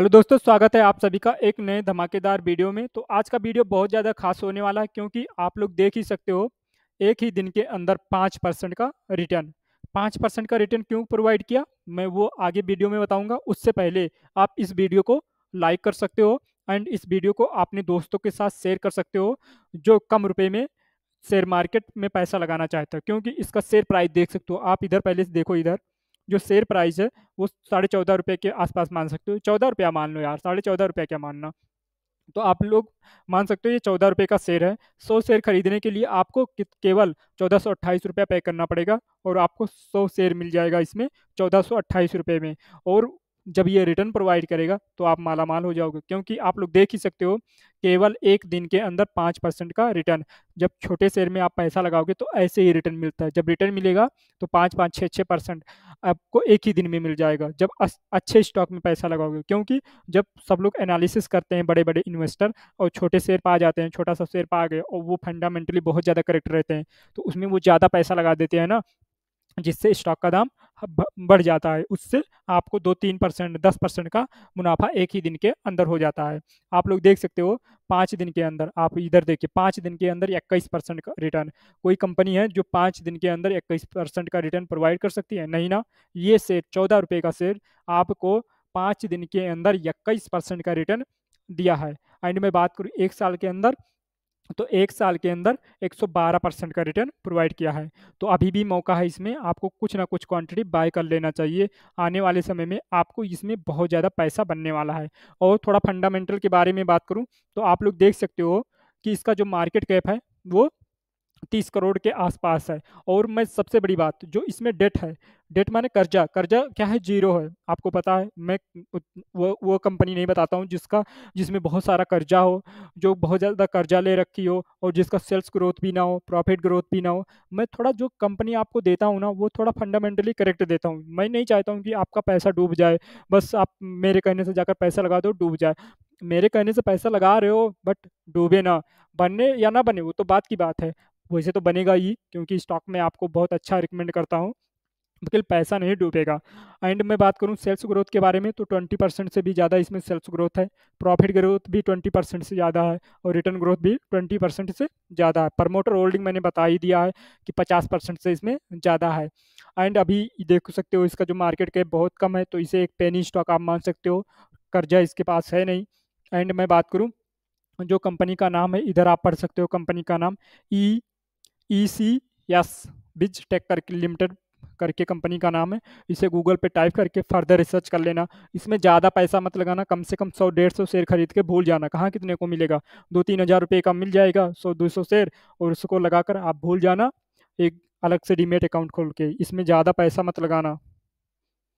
hello दोस्तों स्वागत है आप सभी का एक नए धमाकेदार वीडियो में तो आज का वीडियो बहुत ज़्यादा खास होने वाला है क्योंकि आप लोग देख ही सकते हो एक ही दिन के अंदर पाँच परसेंट का रिटर्न पाँच परसेंट का रिटर्न क्यों प्रोवाइड किया मैं वो आगे वीडियो में बताऊंगा उससे पहले आप इस वीडियो को लाइक कर सकते हो एंड इस वीडियो को अपने दोस्तों के साथ शेयर कर सकते हो जो कम रुपये में शेयर मार्केट में पैसा लगाना चाहते हो क्योंकि इसका शेयर प्राइस देख सकते हो आप इधर पहले देखो इधर जो शेयर प्राइस है वो साढ़े चौदह रुपये के आसपास मान सकते हो चौदह रुपया मान लो यार साढ़े चौदह रुपये क्या मानना तो आप लोग मान सकते हो ये चौदह रुपये का शेयर है सौ शेयर खरीदने के लिए आपको केवल चौदह सौ अट्ठाईस रुपया पे करना पड़ेगा और आपको सौ शेयर मिल जाएगा इसमें चौदह सौ अट्ठाईस रुपये में और जब ये रिटर्न प्रोवाइड करेगा तो आप मालामाल हो जाओगे क्योंकि आप लोग देख ही सकते हो केवल एक दिन के अंदर पाँच परसेंट का रिटर्न जब छोटे शेयर में आप पैसा लगाओगे तो ऐसे ही रिटर्न मिलता है जब रिटर्न मिलेगा तो पाँच पाँच छः छः परसेंट आपको एक ही दिन में मिल जाएगा जब अच्छे स्टॉक में पैसा लगाओगे क्योंकि जब सब लोग एनालिसिस करते हैं बड़े बड़े इन्वेस्टर और छोटे शेयर पा जाते हैं छोटा सा शेयर पा गए और वो फंडामेंटली बहुत ज़्यादा करेक्ट रहते हैं तो उसमें वो ज़्यादा पैसा लगा देते हैं ना जिससे स्टॉक का दाम बढ़ जाता है उससे आपको दो तीन परसेंट दस परसेंट का मुनाफा एक ही दिन के अंदर हो जाता है आप लोग देख सकते हो पाँच दिन के अंदर आप इधर देखिए पाँच दिन के अंदर इक्कीस परसेंट का रिटर्न कोई कंपनी है जो पाँच दिन के अंदर इक्कीस परसेंट का रिटर्न प्रोवाइड कर सकती है नहीं ना ये शेयर चौदह रुपये का शेयर आपको पाँच दिन के अंदर इक्कीस परसेंट का रिटर्न दिया है एंड मैं बात करूँ एक साल के अंदर तो एक साल के अंदर 112 परसेंट का रिटर्न प्रोवाइड किया है तो अभी भी मौका है इसमें आपको कुछ ना कुछ क्वांटिटी बाय कर लेना चाहिए आने वाले समय में आपको इसमें बहुत ज़्यादा पैसा बनने वाला है और थोड़ा फंडामेंटल के बारे में बात करूँ तो आप लोग देख सकते हो कि इसका जो मार्केट कैप है वो तीस करोड़ के आसपास है और मैं सबसे बड़ी बात जो इसमें डेट है डेट माने कर्जा कर्जा क्या है जीरो है आपको पता है मैं वो वो कंपनी नहीं बताता हूँ जिसका जिसमें बहुत सारा कर्जा हो जो बहुत ज़्यादा कर्जा ले रखी हो और जिसका सेल्स ग्रोथ भी ना हो प्रॉफिट ग्रोथ भी ना हो मैं थोड़ा जो कंपनी आपको देता हूँ ना वो थोड़ा फंडामेंटली करेक्ट देता हूँ मैं नहीं चाहता हूँ कि आपका पैसा डूब जाए बस आप मेरे कहने से जाकर पैसा लगा दो डूब जाए मेरे कहने से पैसा लगा रहे हो बट डूबे ना बनने या ना बने वो तो बात की बात है वैसे तो बनेगा ही क्योंकि स्टॉक में आपको बहुत अच्छा रिकमेंड करता हूँ बिल्कुल पैसा नहीं डूबेगा एंड मैं बात करूँ सेल्स ग्रोथ के बारे में तो 20 परसेंट से भी ज़्यादा इसमें सेल्स ग्रोथ है प्रॉफिट ग्रोथ भी 20 परसेंट से ज़्यादा है और रिटर्न ग्रोथ भी 20 परसेंट से ज़्यादा है प्रमोटर होल्डिंग मैंने बता ही दिया है कि 50 परसेंट से इसमें ज़्यादा है एंड अभी देख सकते हो इसका जो मार्केट कैप बहुत कम है तो इसे एक पेनी स्टॉक आप मान सकते हो कर्जा इसके पास है नहीं एंड मैं बात करूँ जो कंपनी का नाम है इधर आप पढ़ सकते हो कंपनी का नाम E e E C S biz tech करके लिमिटेड करके कंपनी का नाम है इसे गूगल पे टाइप करके फर्दर रिसर्च कर लेना इसमें ज़्यादा पैसा मत लगाना कम से कम सौ डेढ़ सौ शेयर खरीद के भूल जाना कहाँ कितने को मिलेगा दो तीन हज़ार रुपये का मिल जाएगा सौ दो सौ शेयर और उसको लगाकर आप भूल जाना एक अलग से डीमेट अकाउंट खोल के इसमें ज़्यादा पैसा मत लगाना